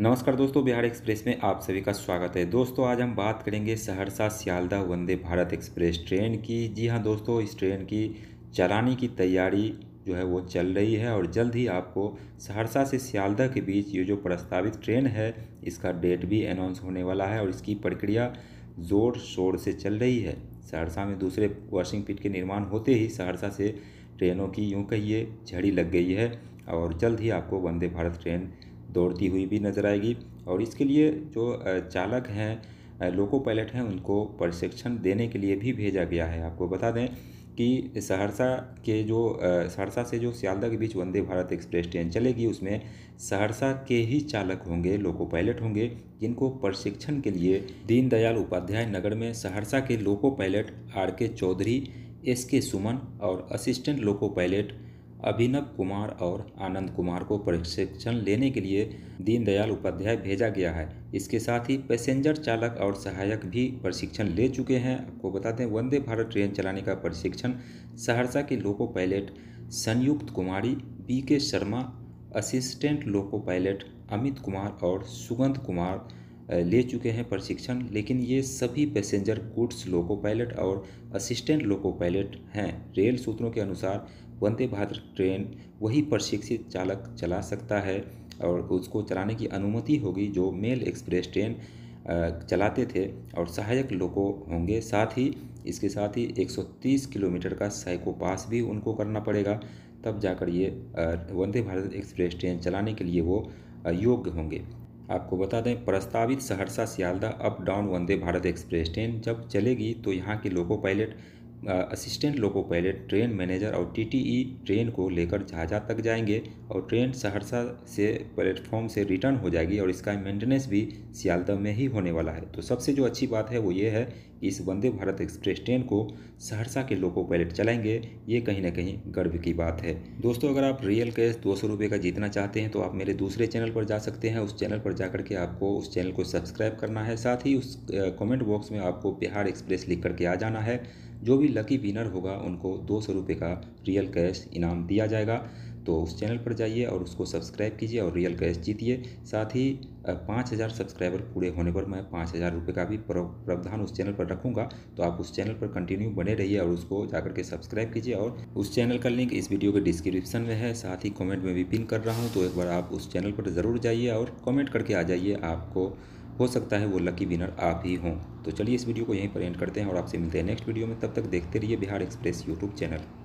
नमस्कार दोस्तों बिहार एक्सप्रेस में आप सभी का स्वागत है दोस्तों आज हम बात करेंगे सहरसा सियालदा वंदे भारत एक्सप्रेस ट्रेन की जी हां दोस्तों इस ट्रेन की चलाने की तैयारी जो है वो चल रही है और जल्द ही आपको सहरसा से सियालदा के बीच ये जो प्रस्तावित ट्रेन है इसका डेट भी अनाउंस होने वाला है और इसकी प्रक्रिया ज़ोर शोर से चल रही है सहरसा में दूसरे वॉशिंग पिट के निर्माण होते ही सहरसा से ट्रेनों की यूँ कहिए झड़ी लग गई है और जल्द ही आपको वंदे भारत ट्रेन दौड़ती हुई भी नज़र आएगी और इसके लिए जो चालक हैं लोको पायलट हैं उनको प्रशिक्षण देने के लिए भी भेजा गया है आपको बता दें कि सहरसा के जो सहरसा से जो सियालदह के बीच वंदे भारत एक्सप्रेस ट्रेन चलेगी उसमें सहरसा के ही चालक होंगे लोको पायलट होंगे जिनको प्रशिक्षण के लिए दीनदयाल उपाध्याय नगर में सहरसा के लोको पायलट आर के चौधरी एस के सुमन और assistant loco pilot Abhinav Kumar और आनंद कुमार को प्रशिक्षण लेने के लिए दीनदयाल उपाध्याय भेजा गया है इसके साथ ही पैसेंजर चालक और सहायक भी प्रशिक्षण ले चुके हैं आपको बता दें वंदे भारत ट्रेन चलाने का प्रशिक्षण सहरसा के लोको पायलट संयुक्त कुमारी B K Sharma assistant loco pilot Amit Kumar और सुगंध कुमार ले चुके हैं प्रशिक्षण लेकिन ये सभी पैसेंजर गुड्स लोको पायलट और असिस्टेंट लोको पायलट हैं रेल सूत्रों के अनुसार वंदे भारत ट्रेन वही प्रशिक्षित चालक चला सकता है और उसको चलाने की अनुमति होगी जो मेल एक्सप्रेस ट्रेन चलाते थे और सहायक लोको होंगे साथ ही इसके साथ ही 130 किलोमीटर का साइको पास भी उनको करना पड़ेगा तब जाकर ये वंदे भारत एक्सप्रेस ट्रेन चलाने के लिए वो योग्य होंगे आपको बता दें प्रस्तावित Saharsa Sealdah up down Vande Bharat express train जब चलेगी तो यहाँ के loco pilot assistant loco pilot train manager और टीटीई ट्रेन को लेकर झाझा तक जाएंगे और ट्रेन सहरसा से प्लेटफॉर्म से रिटर्न हो जाएगी और इसका मेंटेनेंस भी सियालदह में ही होने वाला है तो सबसे जो अच्छी बात है वो ये है कि इस वंदे भारत एक्सप्रेस ट्रेन को सहरसा के लोको पायलट चलाएंगे ये कहीं ना कहीं गर्व की बात है दोस्तों अगर आप रियल कैश दो सौ का जीतना चाहते हैं तो आप मेरे दूसरे चैनल पर जा सकते हैं उस चैनल पर जाकर के आपको उस चैनल को सब्सक्राइब करना है साथ ही उस कमेंट बॉक्स में आपको बिहार एक्सप्रेस लिख करके आ जाना है जो भी लकी विनर होगा उनको दो सौ रुपये का रियल कैश इनाम दिया जाएगा तो उस चैनल पर जाइए और उसको सब्सक्राइब कीजिए और रियल कैश जीतिए साथ ही पाँच हज़ार सब्सक्राइबर पूरे होने पर मैं पाँच हज़ार रुपये का भी प्रावधान उस चैनल पर रखूँगा तो आप उस चैनल पर कंटिन्यू बने रहिए और उसको जाकर के सब्सक्राइब कीजिए और उस चैनल का लिंक इस वीडियो के डिस्क्रिप्शन में है साथ ही कॉमेंट में भी पिन कर रहा हूँ तो एक बार आप उस चैनल पर ज़रूर जाइए और कॉमेंट करके आ जाइए आपको हो सकता है वो लकी विनर आप ही हों तो चलिए इस वीडियो को यहीं पर एंड करते हैं और आपसे मिलते हैं नेक्स्ट वीडियो में तब तक देखते रहिए बिहार एक्सप्रेस यूट्यूब चैनल